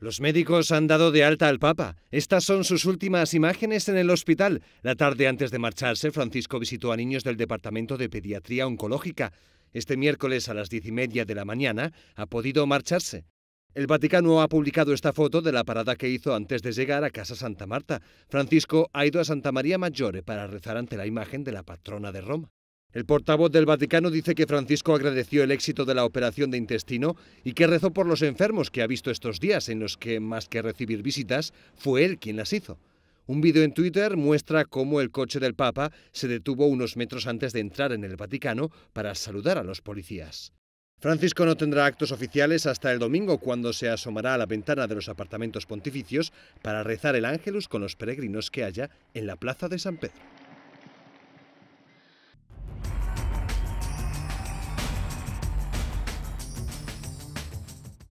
Los médicos han dado de alta al Papa. Estas son sus últimas imágenes en el hospital. La tarde antes de marcharse, Francisco visitó a niños del Departamento de Pediatría Oncológica. Este miércoles a las diez y media de la mañana ha podido marcharse. El Vaticano ha publicado esta foto de la parada que hizo antes de llegar a Casa Santa Marta. Francisco ha ido a Santa María Maggiore para rezar ante la imagen de la patrona de Roma. El portavoz del Vaticano dice que Francisco agradeció el éxito de la operación de intestino y que rezó por los enfermos que ha visto estos días en los que, más que recibir visitas, fue él quien las hizo. Un vídeo en Twitter muestra cómo el coche del Papa se detuvo unos metros antes de entrar en el Vaticano para saludar a los policías. Francisco no tendrá actos oficiales hasta el domingo cuando se asomará a la ventana de los apartamentos pontificios para rezar el ángelus con los peregrinos que haya en la Plaza de San Pedro.